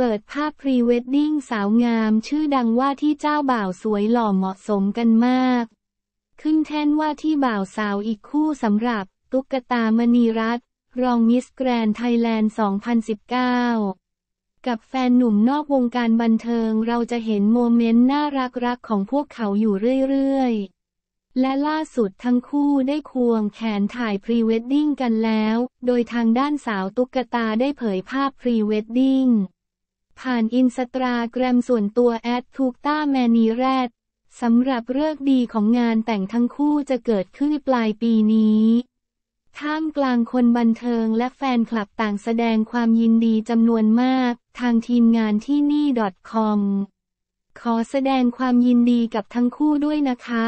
เปิดภาพพรีเวดดิ้งสาวงามชื่อดังว่าที่เจ้าบ่าวสวยหล่อเหมาะสมกันมาก ขึ้นแท่นว่าที่บ่าวสาวอีกคู่สำหรับ ตุ๊กตา มณีรัตน์ รองมิสแกรนไทยแลนด์2019 กับแฟนหนุ่มนอกวงการบันเทิงเราจะเห็นโมเมนต์น่ารักๆของพวกเขาอยู่เรื่อยๆ และล่าสุดทั้งคู่ได้ควงแขนถ่ายพรีเวดดิ้งกันแล้ว โดยทางด้านสาวตุ๊กตาได้เผยภาพพรีเวดดิ้งผ่านอินสตาแกรมส่วนตัว แอดทูกต้าแมนีแรดสำหรับเลิกดีของงานแต่งทั้งคู่จะเกิดขึ้นปลายปีนี้ ท่ามกลางคนบันเทิงและแฟนคลับต่างแสดงความยินดีจำนวนมากทางทีมงานที่นี่ .com ขอแสดงความยินดีกับทั้งคู่ด้วยนะคะ